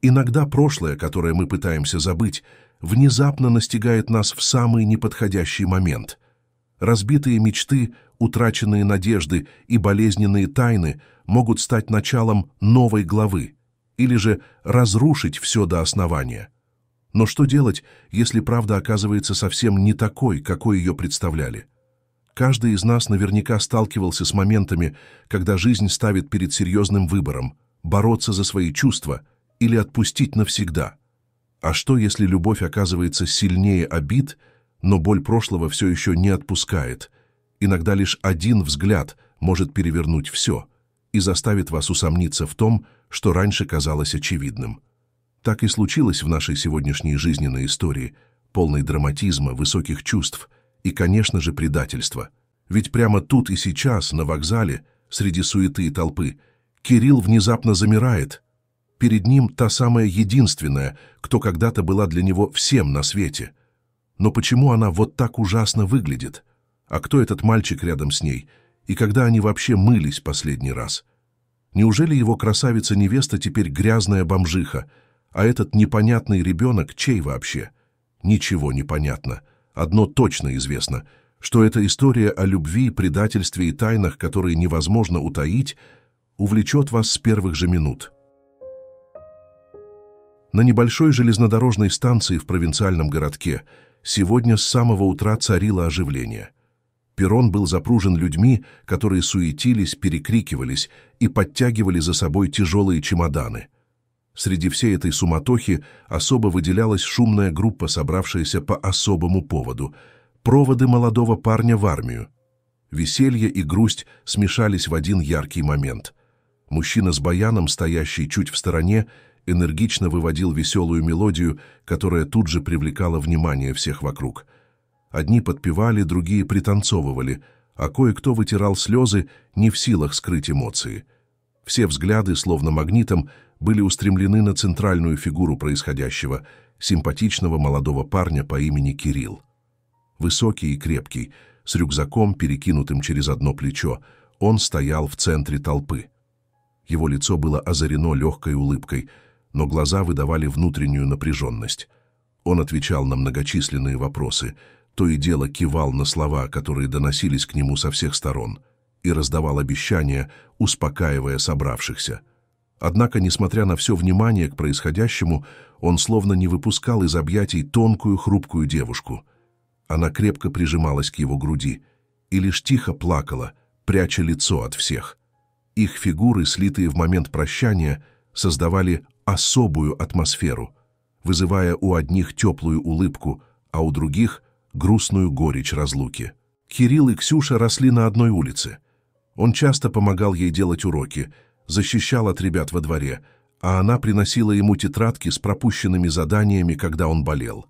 Иногда прошлое, которое мы пытаемся забыть, внезапно настигает нас в самый неподходящий момент. Разбитые мечты, утраченные надежды и болезненные тайны могут стать началом новой главы или же разрушить все до основания. Но что делать, если правда оказывается совсем не такой, какой ее представляли? Каждый из нас наверняка сталкивался с моментами, когда жизнь ставит перед серьезным выбором – бороться за свои чувства – или отпустить навсегда? А что, если любовь оказывается сильнее обид, но боль прошлого все еще не отпускает? Иногда лишь один взгляд может перевернуть все и заставит вас усомниться в том, что раньше казалось очевидным. Так и случилось в нашей сегодняшней жизненной истории, полной драматизма, высоких чувств и, конечно же, предательства. Ведь прямо тут и сейчас, на вокзале, среди суеты и толпы, Кирилл внезапно замирает – перед ним та самая единственная, кто когда-то была для него всем на свете. Но почему она вот так ужасно выглядит? А кто этот мальчик рядом с ней? И когда они вообще мылись последний раз? Неужели его красавица-невеста теперь грязная бомжиха, а этот непонятный ребенок чей вообще? Ничего не понятно. Одно точно известно, что эта история о любви, предательстве и тайнах, которые невозможно утаить, увлечет вас с первых же минут. На небольшой железнодорожной станции в провинциальном городке сегодня с самого утра царило оживление. Перрон был запружен людьми, которые суетились, перекрикивались и подтягивали за собой тяжелые чемоданы. Среди всей этой суматохи особо выделялась шумная группа, собравшаяся по особому поводу — проводы молодого парня в армию. Веселье и грусть смешались в один яркий момент — Мужчина с баяном, стоящий чуть в стороне, энергично выводил веселую мелодию, которая тут же привлекала внимание всех вокруг. Одни подпевали, другие пританцовывали, а кое-кто вытирал слезы, не в силах скрыть эмоции. Все взгляды, словно магнитом, были устремлены на центральную фигуру происходящего, симпатичного молодого парня по имени Кирилл. Высокий и крепкий, с рюкзаком, перекинутым через одно плечо, он стоял в центре толпы. Его лицо было озарено легкой улыбкой – но глаза выдавали внутреннюю напряженность. Он отвечал на многочисленные вопросы, то и дело кивал на слова, которые доносились к нему со всех сторон, и раздавал обещания, успокаивая собравшихся. Однако, несмотря на все внимание к происходящему, он словно не выпускал из объятий тонкую хрупкую девушку. Она крепко прижималась к его груди и лишь тихо плакала, пряча лицо от всех. Их фигуры, слитые в момент прощания, создавали особую атмосферу, вызывая у одних теплую улыбку, а у других — грустную горечь разлуки. Кирилл и Ксюша росли на одной улице. Он часто помогал ей делать уроки, защищал от ребят во дворе, а она приносила ему тетрадки с пропущенными заданиями, когда он болел.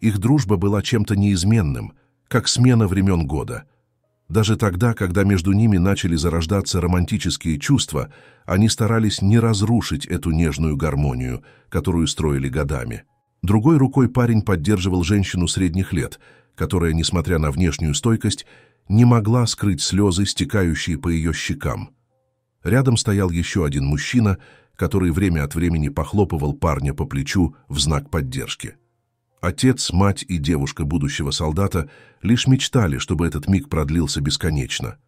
Их дружба была чем-то неизменным, как смена времен года — даже тогда, когда между ними начали зарождаться романтические чувства, они старались не разрушить эту нежную гармонию, которую строили годами. Другой рукой парень поддерживал женщину средних лет, которая, несмотря на внешнюю стойкость, не могла скрыть слезы, стекающие по ее щекам. Рядом стоял еще один мужчина, который время от времени похлопывал парня по плечу в знак поддержки. Отец, мать и девушка будущего солдата лишь мечтали, чтобы этот миг продлился бесконечно.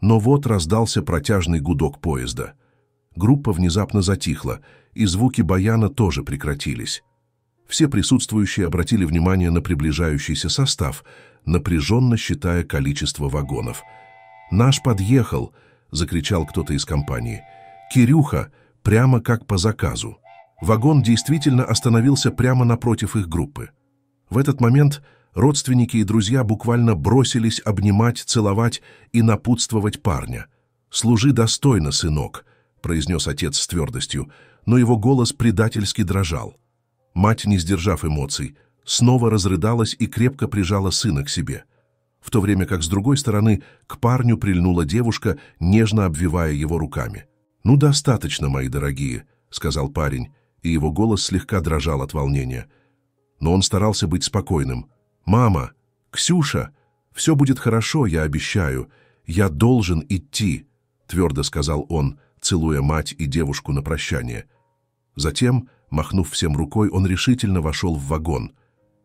Но вот раздался протяжный гудок поезда. Группа внезапно затихла, и звуки баяна тоже прекратились. Все присутствующие обратили внимание на приближающийся состав, напряженно считая количество вагонов. «Наш подъехал!» — закричал кто-то из компании. «Кирюха! Прямо как по заказу!» Вагон действительно остановился прямо напротив их группы. В этот момент родственники и друзья буквально бросились обнимать, целовать и напутствовать парня. «Служи достойно, сынок», — произнес отец с твердостью, но его голос предательски дрожал. Мать, не сдержав эмоций, снова разрыдалась и крепко прижала сына к себе, в то время как с другой стороны к парню прильнула девушка, нежно обвивая его руками. «Ну, достаточно, мои дорогие», — сказал парень, и его голос слегка дрожал от волнения — но он старался быть спокойным. «Мама! Ксюша! Все будет хорошо, я обещаю. Я должен идти!» — твердо сказал он, целуя мать и девушку на прощание. Затем, махнув всем рукой, он решительно вошел в вагон.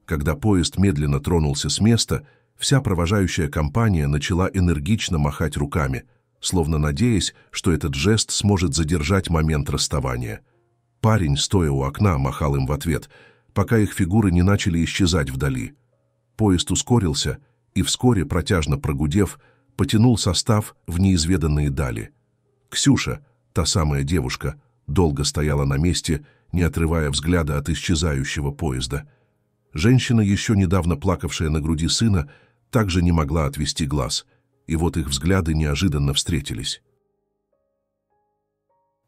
Когда поезд медленно тронулся с места, вся провожающая компания начала энергично махать руками, словно надеясь, что этот жест сможет задержать момент расставания. Парень, стоя у окна, махал им в ответ — пока их фигуры не начали исчезать вдали. Поезд ускорился и вскоре, протяжно прогудев, потянул состав в неизведанные дали. Ксюша, та самая девушка, долго стояла на месте, не отрывая взгляда от исчезающего поезда. Женщина, еще недавно плакавшая на груди сына, также не могла отвести глаз, и вот их взгляды неожиданно встретились.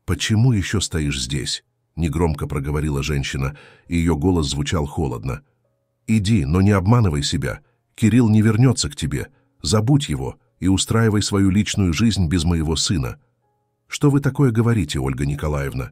«Почему еще стоишь здесь?» негромко проговорила женщина, и ее голос звучал холодно. «Иди, но не обманывай себя. Кирилл не вернется к тебе. Забудь его и устраивай свою личную жизнь без моего сына». «Что вы такое говорите, Ольга Николаевна?»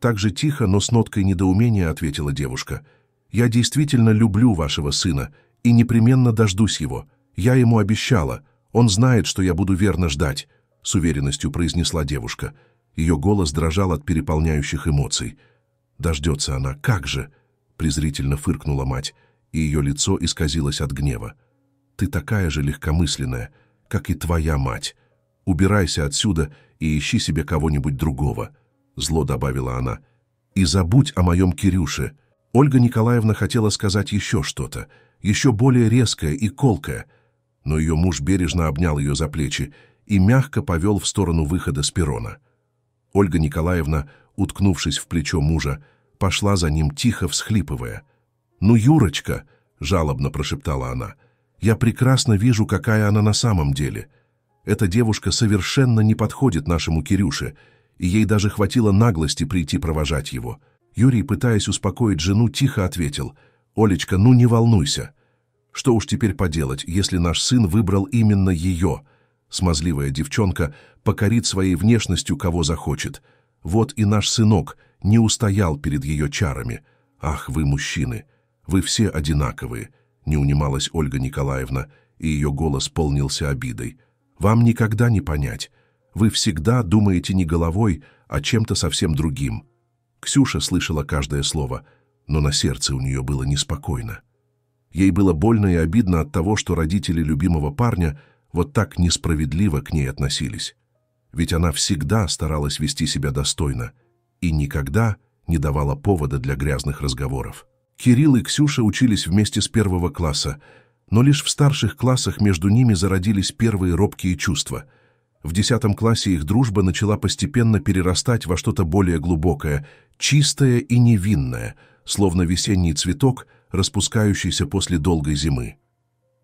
Так же тихо, но с ноткой недоумения ответила девушка. «Я действительно люблю вашего сына и непременно дождусь его. Я ему обещала. Он знает, что я буду верно ждать», — с уверенностью произнесла девушка. «Девушка». Ее голос дрожал от переполняющих эмоций. «Дождется она, как же!» — презрительно фыркнула мать, и ее лицо исказилось от гнева. «Ты такая же легкомысленная, как и твоя мать. Убирайся отсюда и ищи себе кого-нибудь другого», — зло добавила она. «И забудь о моем Кирюше». Ольга Николаевна хотела сказать еще что-то, еще более резкое и колкое, но ее муж бережно обнял ее за плечи и мягко повел в сторону выхода с перрона. Ольга Николаевна, уткнувшись в плечо мужа, пошла за ним, тихо всхлипывая. «Ну, Юрочка!» — жалобно прошептала она. «Я прекрасно вижу, какая она на самом деле. Эта девушка совершенно не подходит нашему Кирюше, и ей даже хватило наглости прийти провожать его». Юрий, пытаясь успокоить жену, тихо ответил. «Олечка, ну не волнуйся. Что уж теперь поделать, если наш сын выбрал именно ее?» смазливая девчонка, покорит своей внешностью кого захочет. Вот и наш сынок не устоял перед ее чарами. Ах, вы мужчины, вы все одинаковые, не унималась Ольга Николаевна, и ее голос полнился обидой. Вам никогда не понять. Вы всегда думаете не головой, а чем-то совсем другим. Ксюша слышала каждое слово, но на сердце у нее было неспокойно. Ей было больно и обидно от того, что родители любимого парня – вот так несправедливо к ней относились. Ведь она всегда старалась вести себя достойно и никогда не давала повода для грязных разговоров. Кирилл и Ксюша учились вместе с первого класса, но лишь в старших классах между ними зародились первые робкие чувства. В десятом классе их дружба начала постепенно перерастать во что-то более глубокое, чистое и невинное, словно весенний цветок, распускающийся после долгой зимы.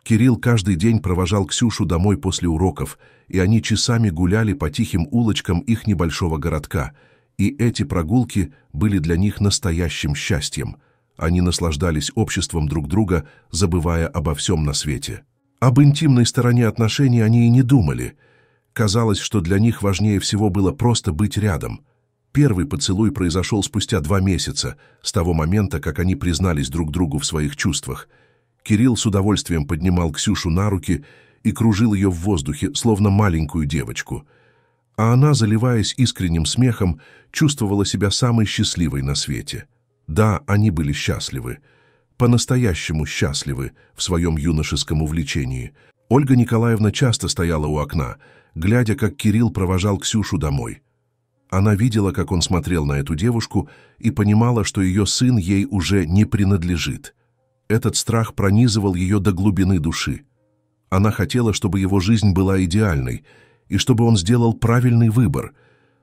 Кирилл каждый день провожал Ксюшу домой после уроков, и они часами гуляли по тихим улочкам их небольшого городка, и эти прогулки были для них настоящим счастьем. Они наслаждались обществом друг друга, забывая обо всем на свете. Об интимной стороне отношений они и не думали. Казалось, что для них важнее всего было просто быть рядом. Первый поцелуй произошел спустя два месяца, с того момента, как они признались друг другу в своих чувствах – Кирилл с удовольствием поднимал Ксюшу на руки и кружил ее в воздухе, словно маленькую девочку. А она, заливаясь искренним смехом, чувствовала себя самой счастливой на свете. Да, они были счастливы. По-настоящему счастливы в своем юношеском увлечении. Ольга Николаевна часто стояла у окна, глядя, как Кирилл провожал Ксюшу домой. Она видела, как он смотрел на эту девушку, и понимала, что ее сын ей уже не принадлежит — этот страх пронизывал ее до глубины души. Она хотела, чтобы его жизнь была идеальной, и чтобы он сделал правильный выбор.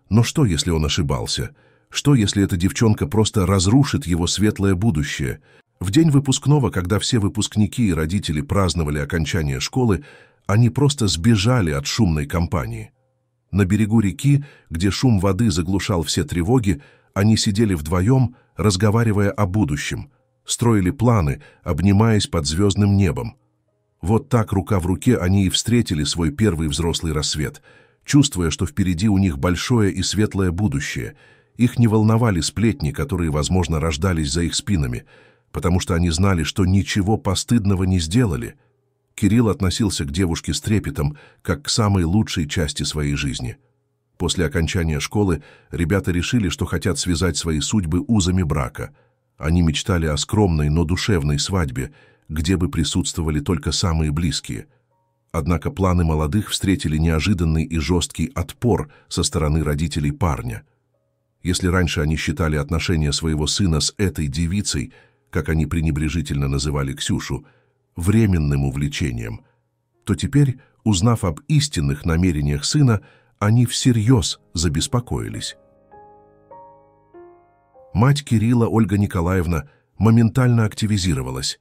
Но что, если он ошибался? Что, если эта девчонка просто разрушит его светлое будущее? В день выпускного, когда все выпускники и родители праздновали окончание школы, они просто сбежали от шумной компании. На берегу реки, где шум воды заглушал все тревоги, они сидели вдвоем, разговаривая о будущем – строили планы, обнимаясь под звездным небом. Вот так рука в руке они и встретили свой первый взрослый рассвет, чувствуя, что впереди у них большое и светлое будущее. Их не волновали сплетни, которые, возможно, рождались за их спинами, потому что они знали, что ничего постыдного не сделали. Кирилл относился к девушке с трепетом, как к самой лучшей части своей жизни. После окончания школы ребята решили, что хотят связать свои судьбы узами брака — они мечтали о скромной, но душевной свадьбе, где бы присутствовали только самые близкие. Однако планы молодых встретили неожиданный и жесткий отпор со стороны родителей парня. Если раньше они считали отношения своего сына с этой девицей, как они пренебрежительно называли Ксюшу, временным увлечением, то теперь, узнав об истинных намерениях сына, они всерьез забеспокоились мать Кирилла Ольга Николаевна моментально активизировалась.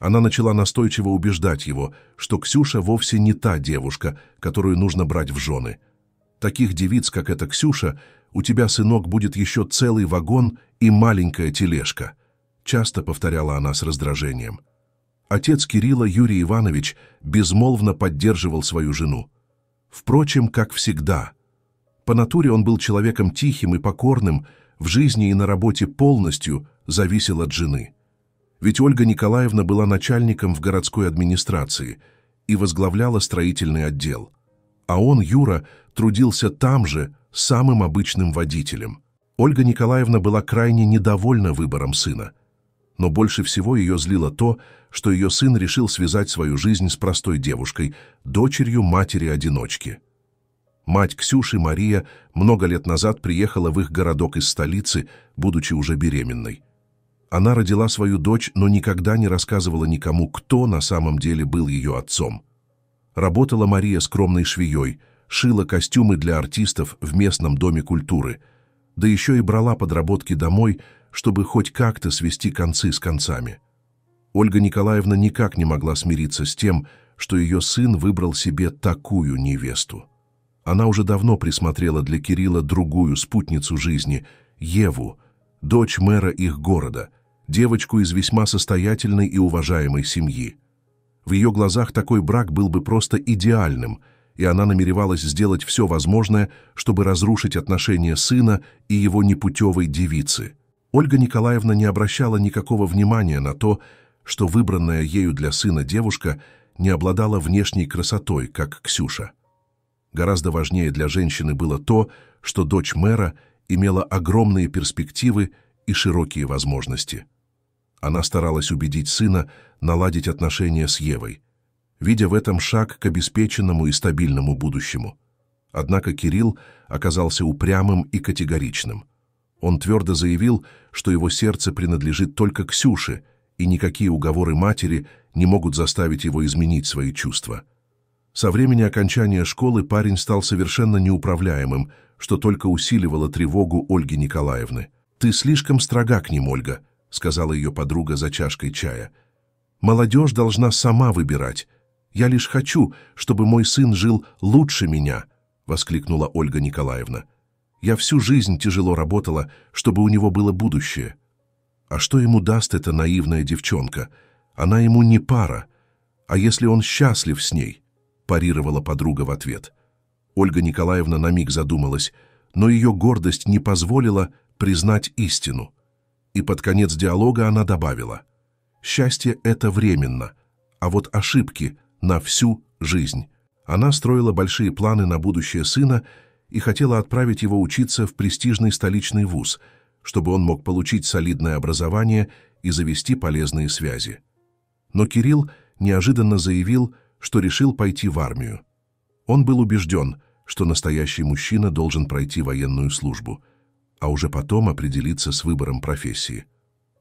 Она начала настойчиво убеждать его, что Ксюша вовсе не та девушка, которую нужно брать в жены. Таких девиц, как эта Ксюша, у тебя, сынок, будет еще целый вагон и маленькая тележка, часто повторяла она с раздражением. Отец Кирилла Юрий Иванович безмолвно поддерживал свою жену. Впрочем, как всегда. По натуре он был человеком тихим и покорным, в жизни и на работе полностью зависел от жены. Ведь Ольга Николаевна была начальником в городской администрации и возглавляла строительный отдел. А он, Юра, трудился там же, самым обычным водителем. Ольга Николаевна была крайне недовольна выбором сына. Но больше всего ее злило то, что ее сын решил связать свою жизнь с простой девушкой, дочерью матери-одиночки. Мать Ксюши, Мария, много лет назад приехала в их городок из столицы, будучи уже беременной. Она родила свою дочь, но никогда не рассказывала никому, кто на самом деле был ее отцом. Работала Мария скромной швеей, шила костюмы для артистов в местном доме культуры, да еще и брала подработки домой, чтобы хоть как-то свести концы с концами. Ольга Николаевна никак не могла смириться с тем, что ее сын выбрал себе такую невесту. Она уже давно присмотрела для Кирилла другую спутницу жизни — Еву, дочь мэра их города, девочку из весьма состоятельной и уважаемой семьи. В ее глазах такой брак был бы просто идеальным, и она намеревалась сделать все возможное, чтобы разрушить отношения сына и его непутевой девицы. Ольга Николаевна не обращала никакого внимания на то, что выбранная ею для сына девушка не обладала внешней красотой, как Ксюша. Гораздо важнее для женщины было то, что дочь мэра имела огромные перспективы и широкие возможности. Она старалась убедить сына наладить отношения с Евой, видя в этом шаг к обеспеченному и стабильному будущему. Однако Кирилл оказался упрямым и категоричным. Он твердо заявил, что его сердце принадлежит только Ксюше, и никакие уговоры матери не могут заставить его изменить свои чувства – со времени окончания школы парень стал совершенно неуправляемым, что только усиливало тревогу Ольги Николаевны. «Ты слишком строга к ним, Ольга», — сказала ее подруга за чашкой чая. «Молодежь должна сама выбирать. Я лишь хочу, чтобы мой сын жил лучше меня», — воскликнула Ольга Николаевна. «Я всю жизнь тяжело работала, чтобы у него было будущее». «А что ему даст эта наивная девчонка? Она ему не пара. А если он счастлив с ней?» парировала подруга в ответ. Ольга Николаевна на миг задумалась, но ее гордость не позволила признать истину. И под конец диалога она добавила, «Счастье — это временно, а вот ошибки — на всю жизнь». Она строила большие планы на будущее сына и хотела отправить его учиться в престижный столичный вуз, чтобы он мог получить солидное образование и завести полезные связи. Но Кирилл неожиданно заявил, что решил пойти в армию. Он был убежден, что настоящий мужчина должен пройти военную службу, а уже потом определиться с выбором профессии.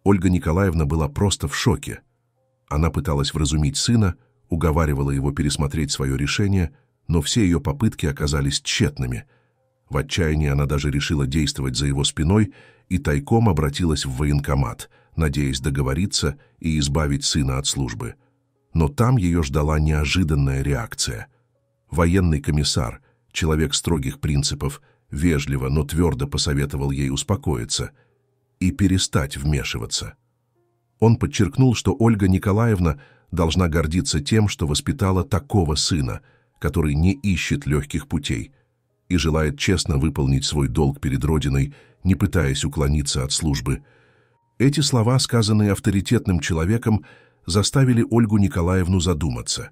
Ольга Николаевна была просто в шоке. Она пыталась вразумить сына, уговаривала его пересмотреть свое решение, но все ее попытки оказались тщетными. В отчаянии она даже решила действовать за его спиной и тайком обратилась в военкомат, надеясь договориться и избавить сына от службы – но там ее ждала неожиданная реакция. Военный комиссар, человек строгих принципов, вежливо, но твердо посоветовал ей успокоиться и перестать вмешиваться. Он подчеркнул, что Ольга Николаевна должна гордиться тем, что воспитала такого сына, который не ищет легких путей и желает честно выполнить свой долг перед Родиной, не пытаясь уклониться от службы. Эти слова, сказанные авторитетным человеком, заставили Ольгу Николаевну задуматься.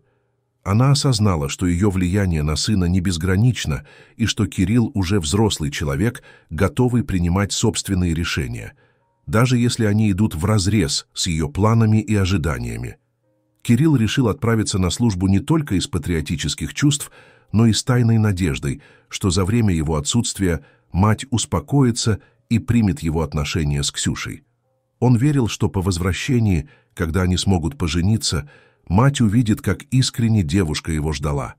Она осознала, что ее влияние на сына не безгранично и что Кирилл уже взрослый человек, готовый принимать собственные решения, даже если они идут вразрез с ее планами и ожиданиями. Кирилл решил отправиться на службу не только из патриотических чувств, но и с тайной надеждой, что за время его отсутствия мать успокоится и примет его отношения с Ксюшей. Он верил, что по возвращении, когда они смогут пожениться, мать увидит, как искренне девушка его ждала.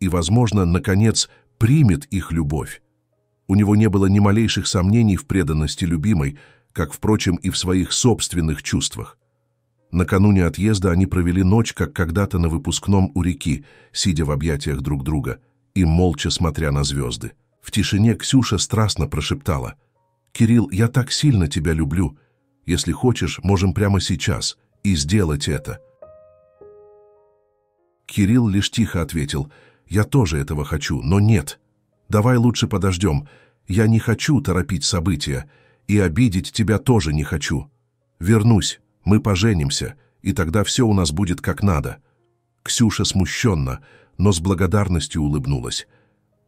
И, возможно, наконец, примет их любовь. У него не было ни малейших сомнений в преданности любимой, как, впрочем, и в своих собственных чувствах. Накануне отъезда они провели ночь, как когда-то на выпускном у реки, сидя в объятиях друг друга и молча смотря на звезды. В тишине Ксюша страстно прошептала. «Кирилл, я так сильно тебя люблю. Если хочешь, можем прямо сейчас и сделать это». Кирилл лишь тихо ответил, «Я тоже этого хочу, но нет. Давай лучше подождем. Я не хочу торопить события, и обидеть тебя тоже не хочу. Вернусь, мы поженимся, и тогда все у нас будет как надо». Ксюша смущенно, но с благодарностью улыбнулась.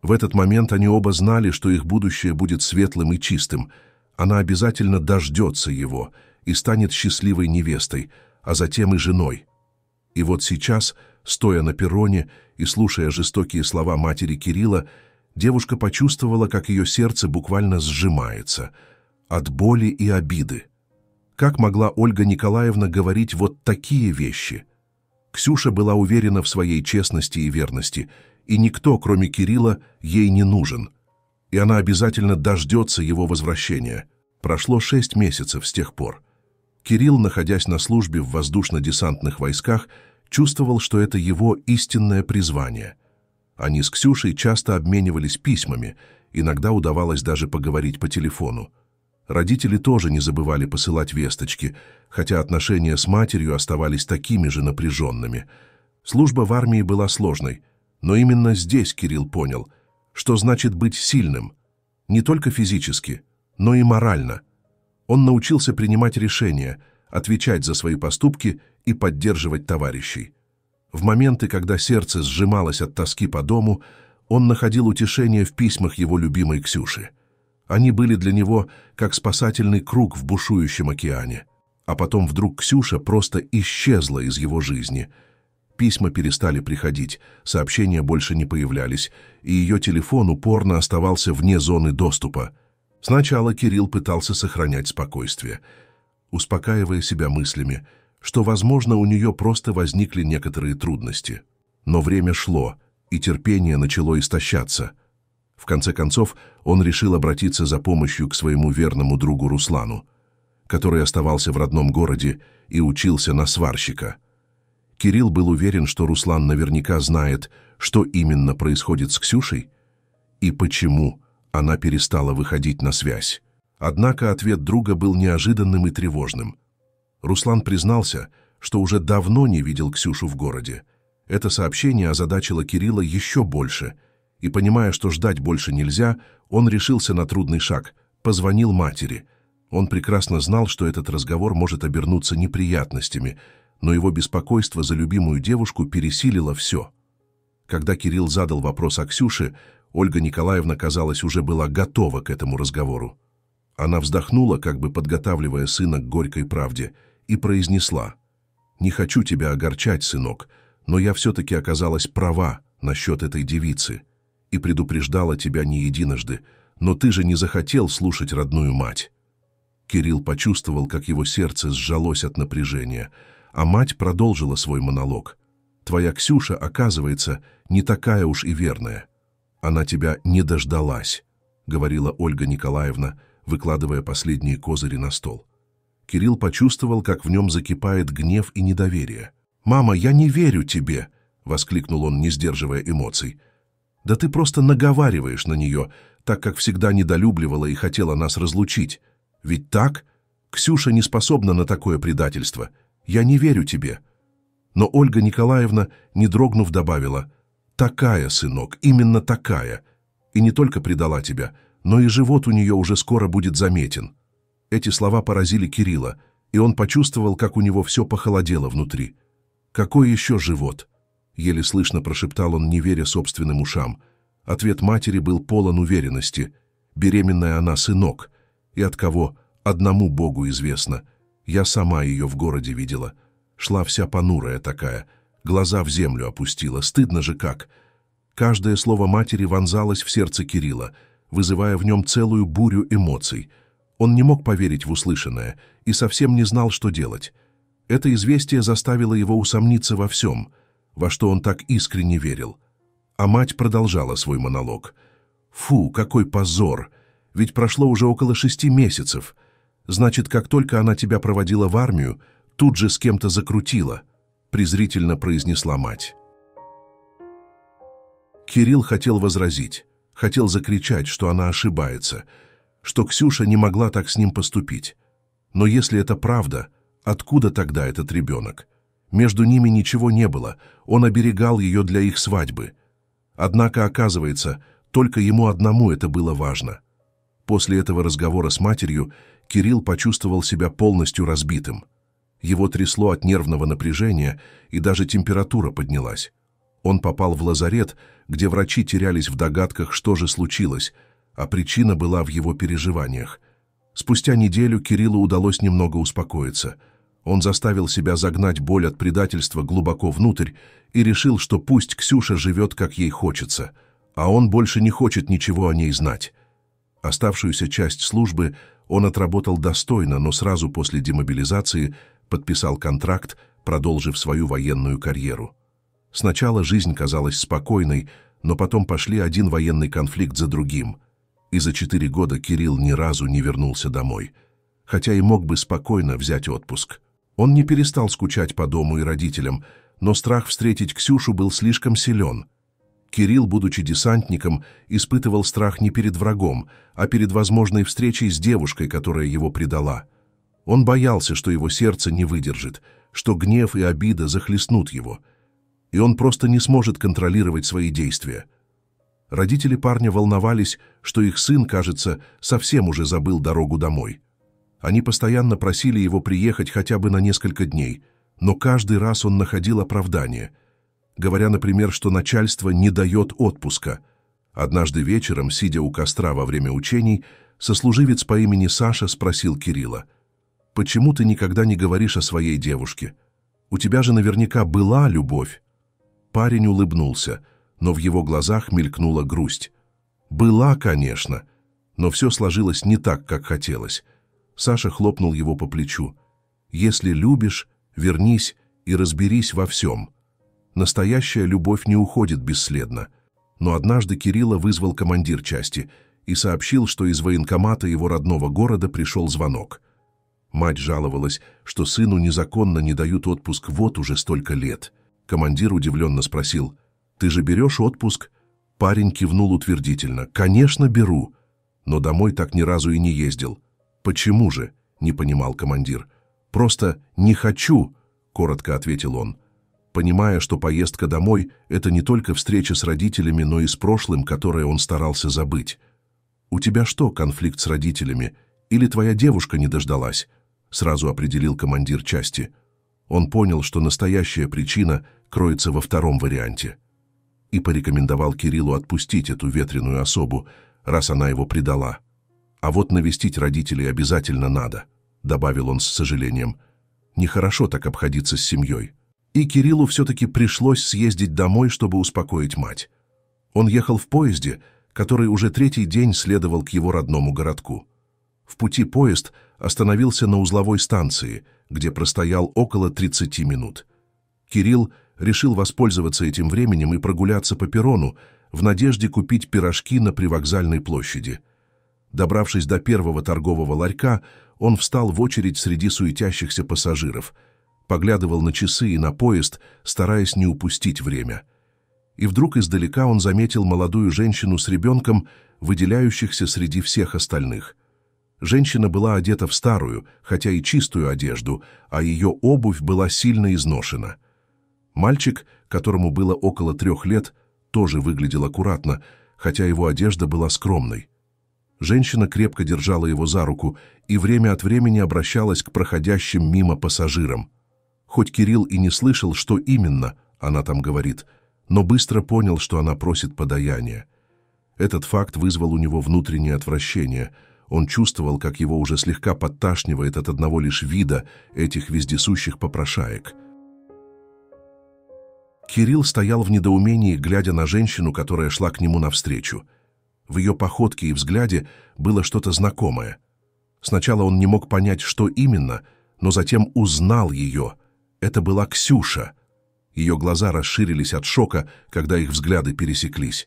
В этот момент они оба знали, что их будущее будет светлым и чистым — она обязательно дождется его и станет счастливой невестой, а затем и женой. И вот сейчас, стоя на перроне и слушая жестокие слова матери Кирилла, девушка почувствовала, как ее сердце буквально сжимается от боли и обиды. Как могла Ольга Николаевна говорить вот такие вещи? Ксюша была уверена в своей честности и верности, и никто, кроме Кирилла, ей не нужен — и она обязательно дождется его возвращения. Прошло шесть месяцев с тех пор. Кирилл, находясь на службе в воздушно-десантных войсках, чувствовал, что это его истинное призвание. Они с Ксюшей часто обменивались письмами, иногда удавалось даже поговорить по телефону. Родители тоже не забывали посылать весточки, хотя отношения с матерью оставались такими же напряженными. Служба в армии была сложной, но именно здесь Кирилл понял – что значит быть сильным, не только физически, но и морально. Он научился принимать решения, отвечать за свои поступки и поддерживать товарищей. В моменты, когда сердце сжималось от тоски по дому, он находил утешение в письмах его любимой Ксюши. Они были для него как спасательный круг в бушующем океане. А потом вдруг Ксюша просто исчезла из его жизни – Письма перестали приходить, сообщения больше не появлялись, и ее телефон упорно оставался вне зоны доступа. Сначала Кирилл пытался сохранять спокойствие, успокаивая себя мыслями, что, возможно, у нее просто возникли некоторые трудности. Но время шло, и терпение начало истощаться. В конце концов, он решил обратиться за помощью к своему верному другу Руслану, который оставался в родном городе и учился на сварщика – Кирилл был уверен, что Руслан наверняка знает, что именно происходит с Ксюшей и почему она перестала выходить на связь. Однако ответ друга был неожиданным и тревожным. Руслан признался, что уже давно не видел Ксюшу в городе. Это сообщение озадачило Кирилла еще больше, и, понимая, что ждать больше нельзя, он решился на трудный шаг, позвонил матери. Он прекрасно знал, что этот разговор может обернуться неприятностями – но его беспокойство за любимую девушку пересилило все. Когда Кирилл задал вопрос о Ксюше, Ольга Николаевна, казалось, уже была готова к этому разговору. Она вздохнула, как бы подготавливая сына к горькой правде, и произнесла. «Не хочу тебя огорчать, сынок, но я все-таки оказалась права насчет этой девицы и предупреждала тебя не единожды, но ты же не захотел слушать родную мать». Кирилл почувствовал, как его сердце сжалось от напряжения – а мать продолжила свой монолог. «Твоя Ксюша, оказывается, не такая уж и верная. Она тебя не дождалась», — говорила Ольга Николаевна, выкладывая последние козыри на стол. Кирилл почувствовал, как в нем закипает гнев и недоверие. «Мама, я не верю тебе!» — воскликнул он, не сдерживая эмоций. «Да ты просто наговариваешь на нее, так как всегда недолюбливала и хотела нас разлучить. Ведь так? Ксюша не способна на такое предательство. Я не верю тебе». Но Ольга Николаевна, не дрогнув, добавила, «Такая, сынок, именно такая. И не только предала тебя, но и живот у нее уже скоро будет заметен». Эти слова поразили Кирилла, и он почувствовал, как у него все похолодело внутри. «Какой еще живот?» — еле слышно прошептал он, не веря собственным ушам. Ответ матери был полон уверенности. «Беременная она сынок. И от кого? Одному Богу известно». Я сама ее в городе видела. Шла вся понурая такая, глаза в землю опустила, стыдно же как. Каждое слово матери вонзалось в сердце Кирилла, вызывая в нем целую бурю эмоций. Он не мог поверить в услышанное и совсем не знал, что делать. Это известие заставило его усомниться во всем, во что он так искренне верил. А мать продолжала свой монолог. «Фу, какой позор! Ведь прошло уже около шести месяцев!» Значит, как только она тебя проводила в армию, тут же с кем-то закрутила», — презрительно произнесла мать. Кирилл хотел возразить, хотел закричать, что она ошибается, что Ксюша не могла так с ним поступить. Но если это правда, откуда тогда этот ребенок? Между ними ничего не было, он оберегал ее для их свадьбы. Однако, оказывается, только ему одному это было важно. После этого разговора с матерью Кирилл почувствовал себя полностью разбитым. Его трясло от нервного напряжения, и даже температура поднялась. Он попал в лазарет, где врачи терялись в догадках, что же случилось, а причина была в его переживаниях. Спустя неделю Кириллу удалось немного успокоиться. Он заставил себя загнать боль от предательства глубоко внутрь и решил, что пусть Ксюша живет, как ей хочется, а он больше не хочет ничего о ней знать. Оставшуюся часть службы – он отработал достойно, но сразу после демобилизации подписал контракт, продолжив свою военную карьеру. Сначала жизнь казалась спокойной, но потом пошли один военный конфликт за другим, и за четыре года Кирилл ни разу не вернулся домой, хотя и мог бы спокойно взять отпуск. Он не перестал скучать по дому и родителям, но страх встретить Ксюшу был слишком силен — Кирилл, будучи десантником, испытывал страх не перед врагом, а перед возможной встречей с девушкой, которая его предала. Он боялся, что его сердце не выдержит, что гнев и обида захлестнут его, и он просто не сможет контролировать свои действия. Родители парня волновались, что их сын, кажется, совсем уже забыл дорогу домой. Они постоянно просили его приехать хотя бы на несколько дней, но каждый раз он находил оправдание – говоря, например, что начальство не дает отпуска. Однажды вечером, сидя у костра во время учений, сослуживец по имени Саша спросил Кирилла, «Почему ты никогда не говоришь о своей девушке? У тебя же наверняка была любовь». Парень улыбнулся, но в его глазах мелькнула грусть. «Была, конечно, но все сложилось не так, как хотелось». Саша хлопнул его по плечу. «Если любишь, вернись и разберись во всем». Настоящая любовь не уходит бесследно. Но однажды Кирилла вызвал командир части и сообщил, что из военкомата его родного города пришел звонок. Мать жаловалась, что сыну незаконно не дают отпуск вот уже столько лет. Командир удивленно спросил, «Ты же берешь отпуск?» Парень кивнул утвердительно, «Конечно, беру!» Но домой так ни разу и не ездил. «Почему же?» — не понимал командир. «Просто не хочу!» — коротко ответил он понимая, что поездка домой – это не только встреча с родителями, но и с прошлым, которое он старался забыть. «У тебя что, конфликт с родителями? Или твоя девушка не дождалась?» – сразу определил командир части. Он понял, что настоящая причина кроется во втором варианте. И порекомендовал Кириллу отпустить эту ветреную особу, раз она его предала. «А вот навестить родителей обязательно надо», – добавил он с сожалением. «Нехорошо так обходиться с семьей». И Кириллу все-таки пришлось съездить домой, чтобы успокоить мать. Он ехал в поезде, который уже третий день следовал к его родному городку. В пути поезд остановился на узловой станции, где простоял около 30 минут. Кирилл решил воспользоваться этим временем и прогуляться по перрону, в надежде купить пирожки на привокзальной площади. Добравшись до первого торгового ларька, он встал в очередь среди суетящихся пассажиров – поглядывал на часы и на поезд, стараясь не упустить время. И вдруг издалека он заметил молодую женщину с ребенком, выделяющихся среди всех остальных. Женщина была одета в старую, хотя и чистую одежду, а ее обувь была сильно изношена. Мальчик, которому было около трех лет, тоже выглядел аккуратно, хотя его одежда была скромной. Женщина крепко держала его за руку и время от времени обращалась к проходящим мимо пассажирам. Хоть Кирилл и не слышал, что именно она там говорит, но быстро понял, что она просит подаяния. Этот факт вызвал у него внутреннее отвращение. Он чувствовал, как его уже слегка подташнивает от одного лишь вида этих вездесущих попрошаек. Кирилл стоял в недоумении, глядя на женщину, которая шла к нему навстречу. В ее походке и взгляде было что-то знакомое. Сначала он не мог понять, что именно, но затем узнал ее — это была Ксюша. Ее глаза расширились от шока, когда их взгляды пересеклись.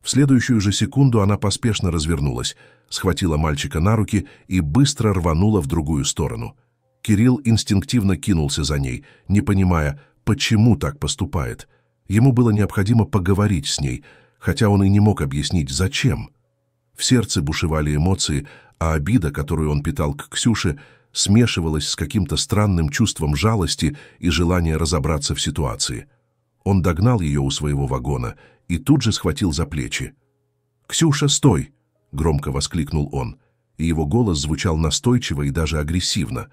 В следующую же секунду она поспешно развернулась, схватила мальчика на руки и быстро рванула в другую сторону. Кирилл инстинктивно кинулся за ней, не понимая, почему так поступает. Ему было необходимо поговорить с ней, хотя он и не мог объяснить, зачем. В сердце бушевали эмоции, а обида, которую он питал к Ксюше, смешивалось с каким-то странным чувством жалости и желания разобраться в ситуации. Он догнал ее у своего вагона и тут же схватил за плечи. «Ксюша, стой!» — громко воскликнул он, и его голос звучал настойчиво и даже агрессивно.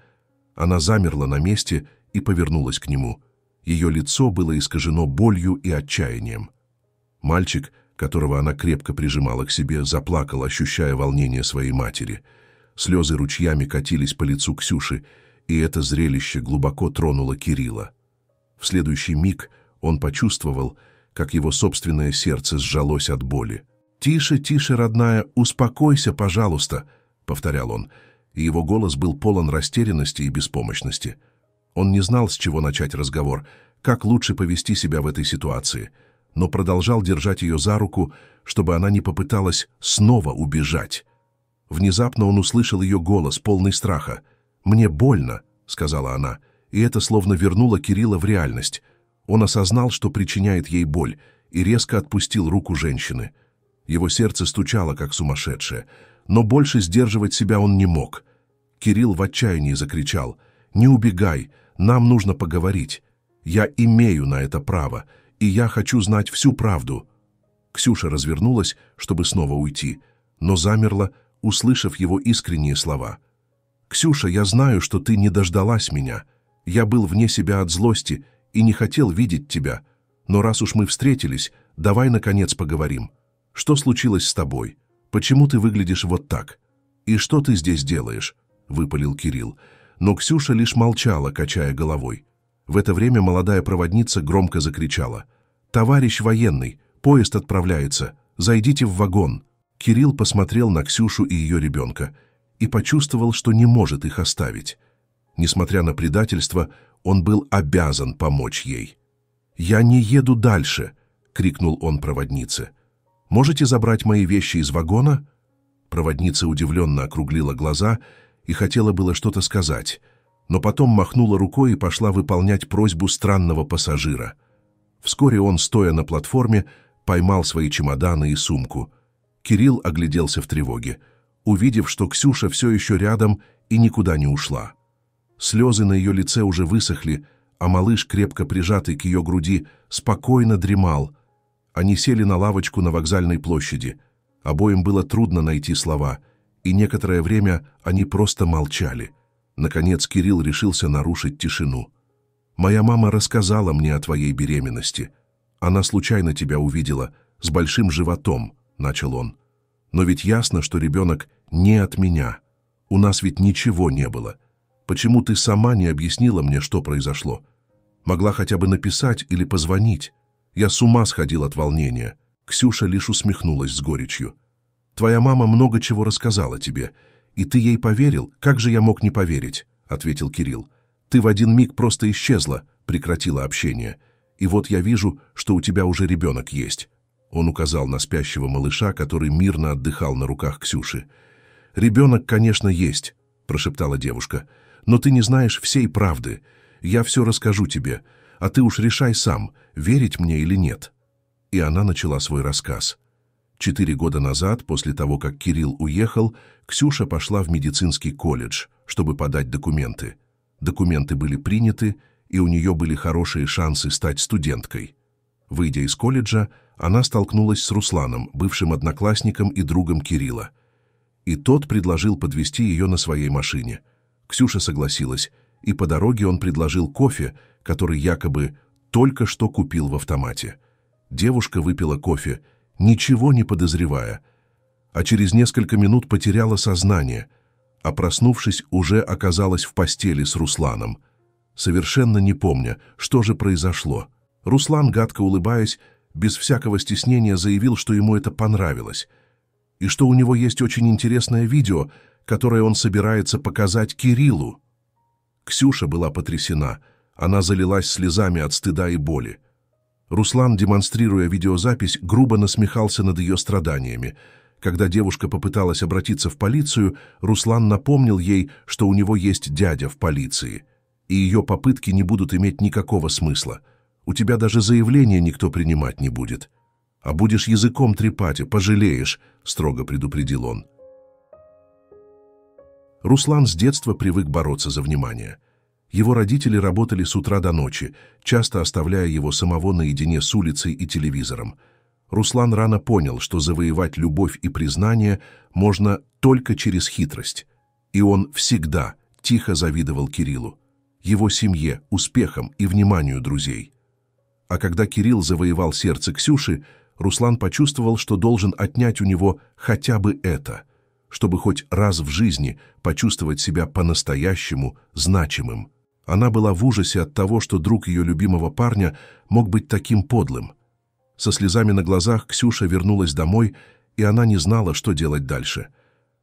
Она замерла на месте и повернулась к нему. Ее лицо было искажено болью и отчаянием. Мальчик, которого она крепко прижимала к себе, заплакал, ощущая волнение своей матери — Слезы ручьями катились по лицу Ксюши, и это зрелище глубоко тронуло Кирилла. В следующий миг он почувствовал, как его собственное сердце сжалось от боли. «Тише, тише, родная, успокойся, пожалуйста», — повторял он, и его голос был полон растерянности и беспомощности. Он не знал, с чего начать разговор, как лучше повести себя в этой ситуации, но продолжал держать ее за руку, чтобы она не попыталась снова убежать. Внезапно он услышал ее голос, полный страха. «Мне больно», — сказала она, и это словно вернуло Кирилла в реальность. Он осознал, что причиняет ей боль, и резко отпустил руку женщины. Его сердце стучало, как сумасшедшее, но больше сдерживать себя он не мог. Кирилл в отчаянии закричал «Не убегай, нам нужно поговорить. Я имею на это право, и я хочу знать всю правду». Ксюша развернулась, чтобы снова уйти, но замерла, услышав его искренние слова. «Ксюша, я знаю, что ты не дождалась меня. Я был вне себя от злости и не хотел видеть тебя. Но раз уж мы встретились, давай, наконец, поговорим. Что случилось с тобой? Почему ты выглядишь вот так? И что ты здесь делаешь?» — выпалил Кирилл. Но Ксюша лишь молчала, качая головой. В это время молодая проводница громко закричала. «Товарищ военный, поезд отправляется, зайдите в вагон!» Кирилл посмотрел на Ксюшу и ее ребенка и почувствовал, что не может их оставить. Несмотря на предательство, он был обязан помочь ей. «Я не еду дальше!» — крикнул он проводнице. «Можете забрать мои вещи из вагона?» Проводница удивленно округлила глаза и хотела было что-то сказать, но потом махнула рукой и пошла выполнять просьбу странного пассажира. Вскоре он, стоя на платформе, поймал свои чемоданы и сумку — Кирилл огляделся в тревоге, увидев, что Ксюша все еще рядом и никуда не ушла. Слезы на ее лице уже высохли, а малыш, крепко прижатый к ее груди, спокойно дремал. Они сели на лавочку на вокзальной площади. Обоим было трудно найти слова, и некоторое время они просто молчали. Наконец Кирилл решился нарушить тишину. «Моя мама рассказала мне о твоей беременности. Она случайно тебя увидела, с большим животом. — начал он. «Но ведь ясно, что ребенок не от меня. У нас ведь ничего не было. Почему ты сама не объяснила мне, что произошло? Могла хотя бы написать или позвонить. Я с ума сходил от волнения». Ксюша лишь усмехнулась с горечью. «Твоя мама много чего рассказала тебе, и ты ей поверил? Как же я мог не поверить?» — ответил Кирилл. «Ты в один миг просто исчезла, прекратила общение. И вот я вижу, что у тебя уже ребенок есть. Он указал на спящего малыша, который мирно отдыхал на руках Ксюши. «Ребенок, конечно, есть», — прошептала девушка. «Но ты не знаешь всей правды. Я все расскажу тебе, а ты уж решай сам, верить мне или нет». И она начала свой рассказ. Четыре года назад, после того, как Кирилл уехал, Ксюша пошла в медицинский колледж, чтобы подать документы. Документы были приняты, и у нее были хорошие шансы стать студенткой. Выйдя из колледжа, она столкнулась с Русланом, бывшим одноклассником и другом Кирилла. И тот предложил подвести ее на своей машине. Ксюша согласилась, и по дороге он предложил кофе, который якобы только что купил в автомате. Девушка выпила кофе, ничего не подозревая, а через несколько минут потеряла сознание, а проснувшись, уже оказалась в постели с Русланом, совершенно не помня, что же произошло. Руслан, гадко улыбаясь, без всякого стеснения заявил, что ему это понравилось, и что у него есть очень интересное видео, которое он собирается показать Кириллу. Ксюша была потрясена, она залилась слезами от стыда и боли. Руслан, демонстрируя видеозапись, грубо насмехался над ее страданиями. Когда девушка попыталась обратиться в полицию, Руслан напомнил ей, что у него есть дядя в полиции, и ее попытки не будут иметь никакого смысла — у тебя даже заявление никто принимать не будет. А будешь языком трепать и пожалеешь», — строго предупредил он. Руслан с детства привык бороться за внимание. Его родители работали с утра до ночи, часто оставляя его самого наедине с улицей и телевизором. Руслан рано понял, что завоевать любовь и признание можно только через хитрость. И он всегда тихо завидовал Кириллу, его семье, успехам и вниманию друзей. А когда Кирилл завоевал сердце Ксюши, Руслан почувствовал, что должен отнять у него хотя бы это, чтобы хоть раз в жизни почувствовать себя по-настоящему значимым. Она была в ужасе от того, что друг ее любимого парня мог быть таким подлым. Со слезами на глазах Ксюша вернулась домой, и она не знала, что делать дальше.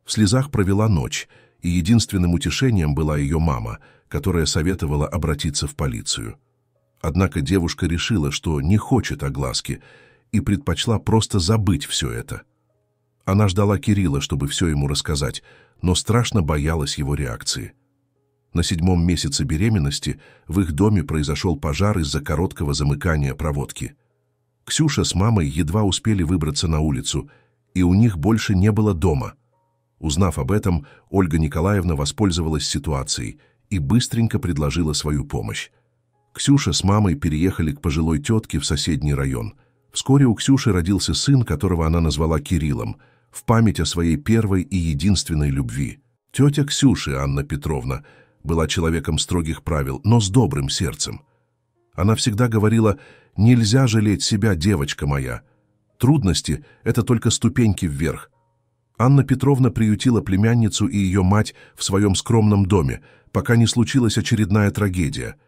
В слезах провела ночь, и единственным утешением была ее мама, которая советовала обратиться в полицию. Однако девушка решила, что не хочет огласки, и предпочла просто забыть все это. Она ждала Кирилла, чтобы все ему рассказать, но страшно боялась его реакции. На седьмом месяце беременности в их доме произошел пожар из-за короткого замыкания проводки. Ксюша с мамой едва успели выбраться на улицу, и у них больше не было дома. Узнав об этом, Ольга Николаевна воспользовалась ситуацией и быстренько предложила свою помощь. Ксюша с мамой переехали к пожилой тетке в соседний район. Вскоре у Ксюши родился сын, которого она назвала Кириллом, в память о своей первой и единственной любви. Тетя Ксюши, Анна Петровна, была человеком строгих правил, но с добрым сердцем. Она всегда говорила «Нельзя жалеть себя, девочка моя. Трудности — это только ступеньки вверх». Анна Петровна приютила племянницу и ее мать в своем скромном доме, пока не случилась очередная трагедия —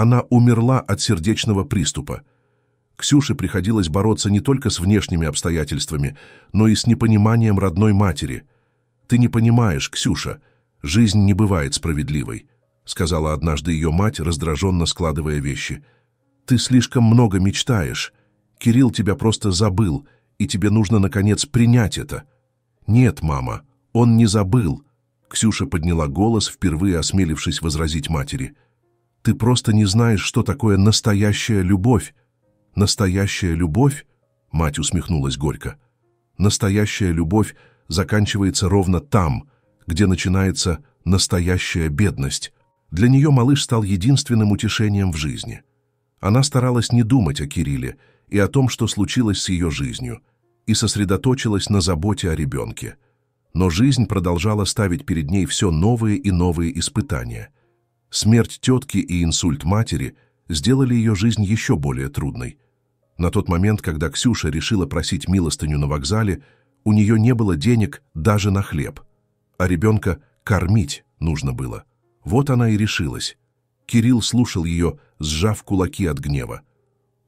она умерла от сердечного приступа. Ксюше приходилось бороться не только с внешними обстоятельствами, но и с непониманием родной матери. «Ты не понимаешь, Ксюша, жизнь не бывает справедливой», сказала однажды ее мать, раздраженно складывая вещи. «Ты слишком много мечтаешь. Кирилл тебя просто забыл, и тебе нужно, наконец, принять это». «Нет, мама, он не забыл», Ксюша подняла голос, впервые осмелившись возразить матери – ты просто не знаешь, что такое настоящая любовь. Настоящая любовь, мать усмехнулась горько, настоящая любовь заканчивается ровно там, где начинается настоящая бедность. Для нее малыш стал единственным утешением в жизни. Она старалась не думать о Кирилле и о том, что случилось с ее жизнью, и сосредоточилась на заботе о ребенке. Но жизнь продолжала ставить перед ней все новые и новые испытания – Смерть тетки и инсульт матери сделали ее жизнь еще более трудной. На тот момент, когда Ксюша решила просить милостыню на вокзале, у нее не было денег даже на хлеб, а ребенка кормить нужно было. Вот она и решилась. Кирилл слушал ее, сжав кулаки от гнева.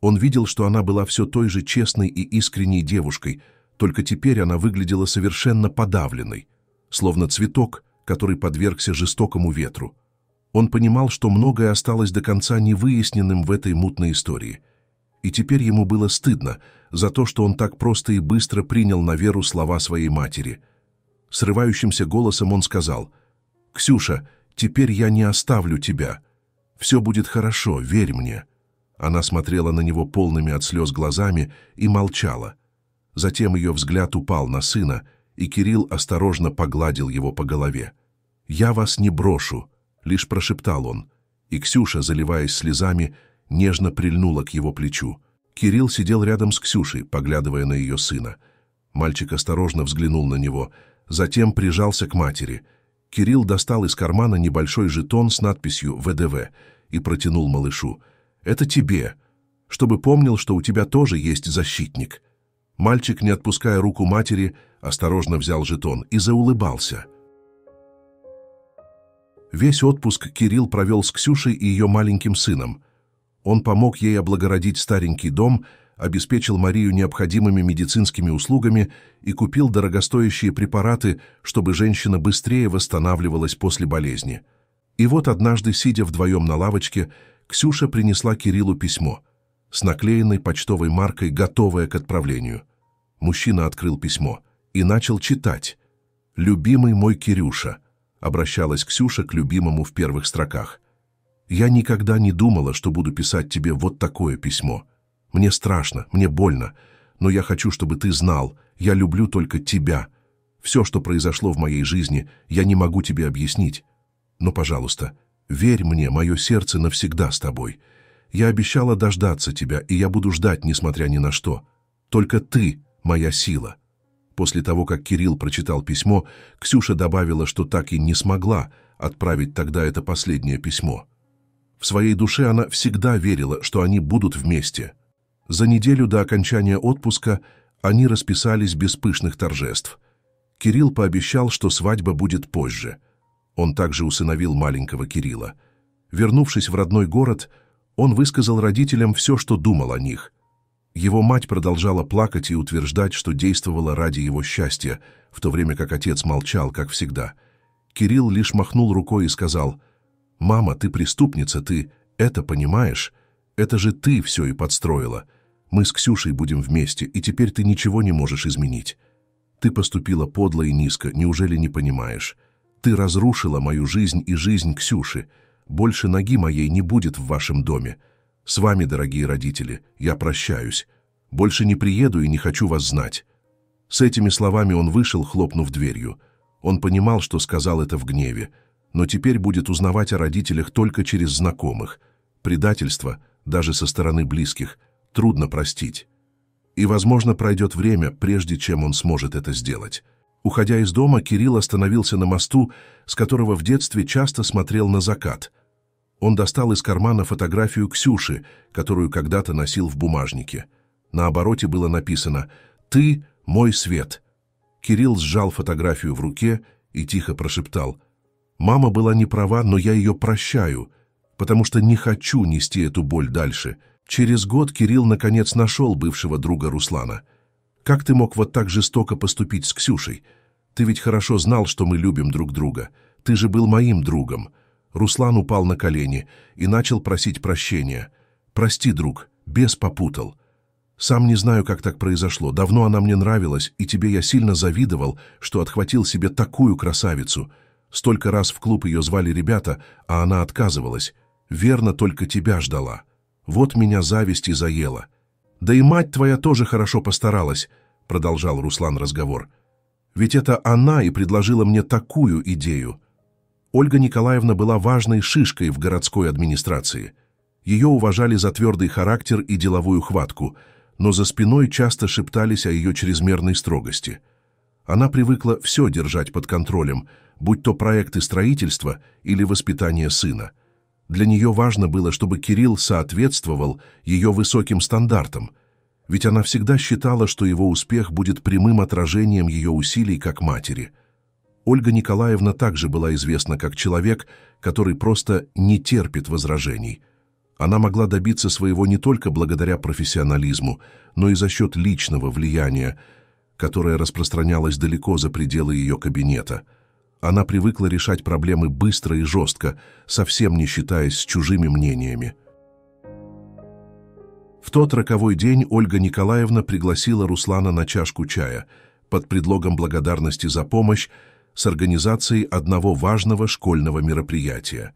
Он видел, что она была все той же честной и искренней девушкой, только теперь она выглядела совершенно подавленной, словно цветок, который подвергся жестокому ветру. Он понимал, что многое осталось до конца невыясненным в этой мутной истории. И теперь ему было стыдно за то, что он так просто и быстро принял на веру слова своей матери. Срывающимся голосом он сказал, «Ксюша, теперь я не оставлю тебя. Все будет хорошо, верь мне». Она смотрела на него полными от слез глазами и молчала. Затем ее взгляд упал на сына, и Кирилл осторожно погладил его по голове. «Я вас не брошу», — лишь прошептал он. И Ксюша, заливаясь слезами, нежно прильнула к его плечу. Кирилл сидел рядом с Ксюшей, поглядывая на ее сына. Мальчик осторожно взглянул на него, затем прижался к матери. Кирилл достал из кармана небольшой жетон с надписью «ВДВ» и протянул малышу. «Это тебе, чтобы помнил, что у тебя тоже есть защитник». Мальчик, не отпуская руку матери, осторожно взял жетон и заулыбался – Весь отпуск Кирилл провел с Ксюшей и ее маленьким сыном. Он помог ей облагородить старенький дом, обеспечил Марию необходимыми медицинскими услугами и купил дорогостоящие препараты, чтобы женщина быстрее восстанавливалась после болезни. И вот однажды, сидя вдвоем на лавочке, Ксюша принесла Кириллу письмо с наклеенной почтовой маркой, готовое к отправлению. Мужчина открыл письмо и начал читать. «Любимый мой Кирюша», — обращалась Ксюша к любимому в первых строках. «Я никогда не думала, что буду писать тебе вот такое письмо. Мне страшно, мне больно, но я хочу, чтобы ты знал, я люблю только тебя. Все, что произошло в моей жизни, я не могу тебе объяснить. Но, пожалуйста, верь мне, мое сердце навсегда с тобой. Я обещала дождаться тебя, и я буду ждать, несмотря ни на что. Только ты — моя сила». После того, как Кирилл прочитал письмо, Ксюша добавила, что так и не смогла отправить тогда это последнее письмо. В своей душе она всегда верила, что они будут вместе. За неделю до окончания отпуска они расписались без пышных торжеств. Кирилл пообещал, что свадьба будет позже. Он также усыновил маленького Кирилла. Вернувшись в родной город, он высказал родителям все, что думал о них – его мать продолжала плакать и утверждать, что действовала ради его счастья, в то время как отец молчал, как всегда. Кирилл лишь махнул рукой и сказал, «Мама, ты преступница, ты это понимаешь? Это же ты все и подстроила. Мы с Ксюшей будем вместе, и теперь ты ничего не можешь изменить. Ты поступила подло и низко, неужели не понимаешь? Ты разрушила мою жизнь и жизнь Ксюши. Больше ноги моей не будет в вашем доме. С вами, дорогие родители, я прощаюсь. Больше не приеду и не хочу вас знать». С этими словами он вышел, хлопнув дверью. Он понимал, что сказал это в гневе, но теперь будет узнавать о родителях только через знакомых. Предательство, даже со стороны близких, трудно простить. И, возможно, пройдет время, прежде чем он сможет это сделать. Уходя из дома, Кирилл остановился на мосту, с которого в детстве часто смотрел на закат – он достал из кармана фотографию Ксюши, которую когда-то носил в бумажнике. На обороте было написано «Ты – мой свет». Кирилл сжал фотографию в руке и тихо прошептал «Мама была не права, но я ее прощаю, потому что не хочу нести эту боль дальше». Через год Кирилл наконец нашел бывшего друга Руслана. «Как ты мог вот так жестоко поступить с Ксюшей? Ты ведь хорошо знал, что мы любим друг друга. Ты же был моим другом». Руслан упал на колени и начал просить прощения. «Прости, друг, бес попутал. Сам не знаю, как так произошло. Давно она мне нравилась, и тебе я сильно завидовал, что отхватил себе такую красавицу. Столько раз в клуб ее звали ребята, а она отказывалась. Верно, только тебя ждала. Вот меня зависть и заела. Да и мать твоя тоже хорошо постаралась», — продолжал Руслан разговор. «Ведь это она и предложила мне такую идею». Ольга Николаевна была важной шишкой в городской администрации. Ее уважали за твердый характер и деловую хватку, но за спиной часто шептались о ее чрезмерной строгости. Она привыкла все держать под контролем, будь то проекты строительства или воспитание сына. Для нее важно было, чтобы Кирилл соответствовал ее высоким стандартам, ведь она всегда считала, что его успех будет прямым отражением ее усилий как матери – Ольга Николаевна также была известна как человек, который просто не терпит возражений. Она могла добиться своего не только благодаря профессионализму, но и за счет личного влияния, которое распространялось далеко за пределы ее кабинета. Она привыкла решать проблемы быстро и жестко, совсем не считаясь с чужими мнениями. В тот роковой день Ольга Николаевна пригласила Руслана на чашку чая. Под предлогом благодарности за помощь с организацией одного важного школьного мероприятия.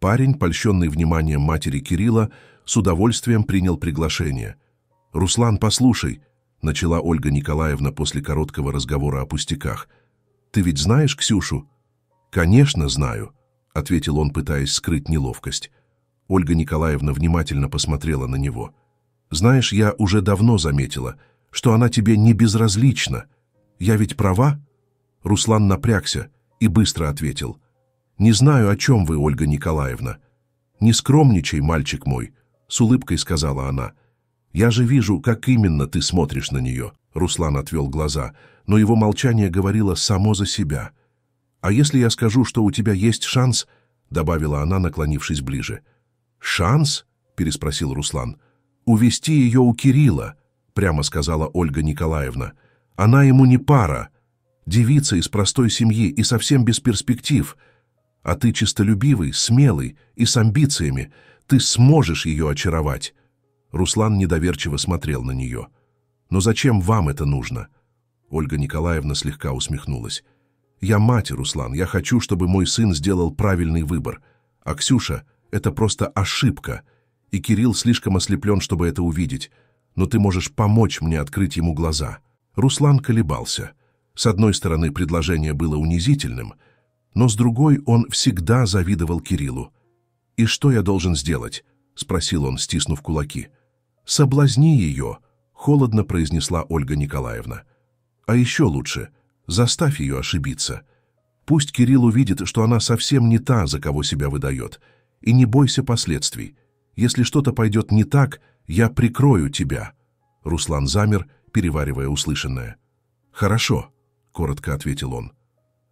Парень, польщенный вниманием матери Кирилла, с удовольствием принял приглашение. «Руслан, послушай», — начала Ольга Николаевна после короткого разговора о пустяках, «ты ведь знаешь Ксюшу?» «Конечно знаю», — ответил он, пытаясь скрыть неловкость. Ольга Николаевна внимательно посмотрела на него. «Знаешь, я уже давно заметила, что она тебе не безразлична. Я ведь права?» Руслан напрягся и быстро ответил. «Не знаю, о чем вы, Ольга Николаевна». «Не скромничай, мальчик мой», — с улыбкой сказала она. «Я же вижу, как именно ты смотришь на нее», — Руслан отвел глаза, но его молчание говорило само за себя. «А если я скажу, что у тебя есть шанс», — добавила она, наклонившись ближе. «Шанс?» — переспросил Руслан. «Увести ее у Кирилла», — прямо сказала Ольга Николаевна. «Она ему не пара», — девица из простой семьи и совсем без перспектив, а ты чистолюбивый, смелый и с амбициями, ты сможешь ее очаровать». Руслан недоверчиво смотрел на нее. «Но зачем вам это нужно?» Ольга Николаевна слегка усмехнулась. «Я мать, Руслан, я хочу, чтобы мой сын сделал правильный выбор. А Ксюша — это просто ошибка, и Кирилл слишком ослеплен, чтобы это увидеть. Но ты можешь помочь мне открыть ему глаза». Руслан колебался. С одной стороны, предложение было унизительным, но с другой он всегда завидовал Кириллу. «И что я должен сделать?» — спросил он, стиснув кулаки. «Соблазни ее», — холодно произнесла Ольга Николаевна. «А еще лучше, заставь ее ошибиться. Пусть Кирилл увидит, что она совсем не та, за кого себя выдает, и не бойся последствий. Если что-то пойдет не так, я прикрою тебя». Руслан замер, переваривая услышанное. «Хорошо», — коротко ответил он.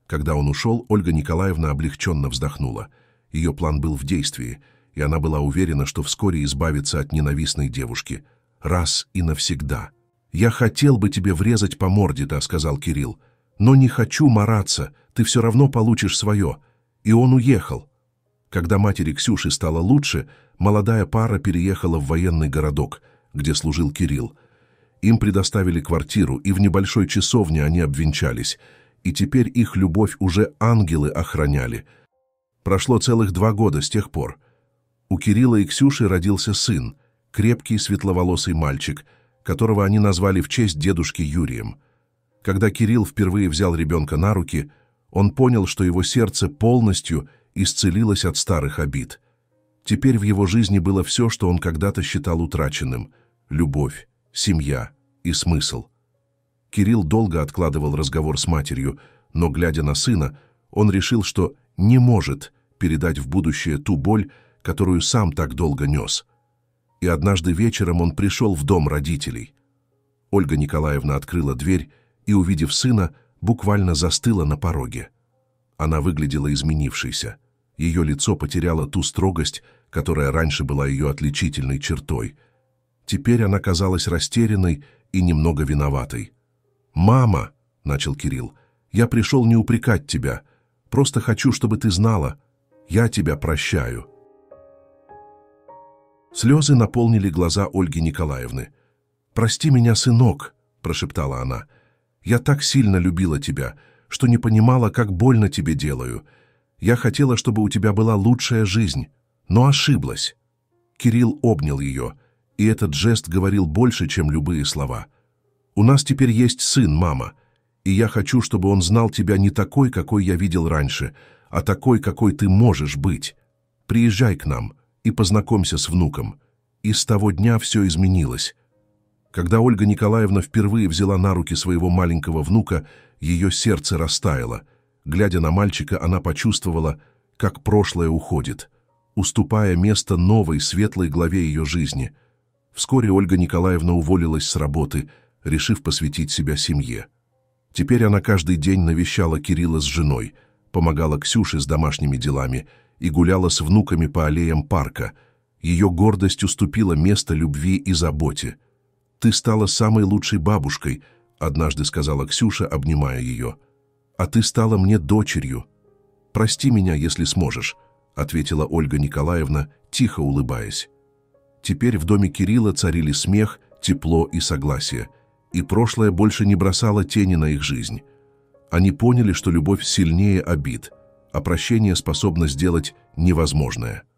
Когда он ушел, Ольга Николаевна облегченно вздохнула. Ее план был в действии, и она была уверена, что вскоре избавится от ненавистной девушки. Раз и навсегда. «Я хотел бы тебе врезать по морде, да», — сказал Кирилл. «Но не хочу мараться, ты все равно получишь свое». И он уехал. Когда матери Ксюши стало лучше, молодая пара переехала в военный городок, где служил Кирилл, им предоставили квартиру, и в небольшой часовне они обвенчались, и теперь их любовь уже ангелы охраняли. Прошло целых два года с тех пор. У Кирилла и Ксюши родился сын, крепкий светловолосый мальчик, которого они назвали в честь дедушки Юрием. Когда Кирилл впервые взял ребенка на руки, он понял, что его сердце полностью исцелилось от старых обид. Теперь в его жизни было все, что он когда-то считал утраченным — любовь, семья и смысл. Кирилл долго откладывал разговор с матерью, но, глядя на сына, он решил, что не может передать в будущее ту боль, которую сам так долго нес. И однажды вечером он пришел в дом родителей. Ольга Николаевна открыла дверь и, увидев сына, буквально застыла на пороге. Она выглядела изменившейся. Ее лицо потеряло ту строгость, которая раньше была ее отличительной чертой — Теперь она казалась растерянной и немного виноватой. «Мама!» — начал Кирилл. «Я пришел не упрекать тебя. Просто хочу, чтобы ты знала. Я тебя прощаю». Слезы наполнили глаза Ольги Николаевны. «Прости меня, сынок!» — прошептала она. «Я так сильно любила тебя, что не понимала, как больно тебе делаю. Я хотела, чтобы у тебя была лучшая жизнь, но ошиблась». Кирилл обнял ее — и этот жест говорил больше, чем любые слова. «У нас теперь есть сын, мама, и я хочу, чтобы он знал тебя не такой, какой я видел раньше, а такой, какой ты можешь быть. Приезжай к нам и познакомься с внуком». И с того дня все изменилось. Когда Ольга Николаевна впервые взяла на руки своего маленького внука, ее сердце растаяло. Глядя на мальчика, она почувствовала, как прошлое уходит, уступая место новой светлой главе ее жизни — Вскоре Ольга Николаевна уволилась с работы, решив посвятить себя семье. Теперь она каждый день навещала Кирилла с женой, помогала Ксюше с домашними делами и гуляла с внуками по аллеям парка. Ее гордость уступила место любви и заботе. «Ты стала самой лучшей бабушкой», — однажды сказала Ксюша, обнимая ее. «А ты стала мне дочерью. Прости меня, если сможешь», — ответила Ольга Николаевна, тихо улыбаясь. Теперь в доме Кирилла царили смех, тепло и согласие, и прошлое больше не бросало тени на их жизнь. Они поняли, что любовь сильнее обид, а прощение способно сделать невозможное –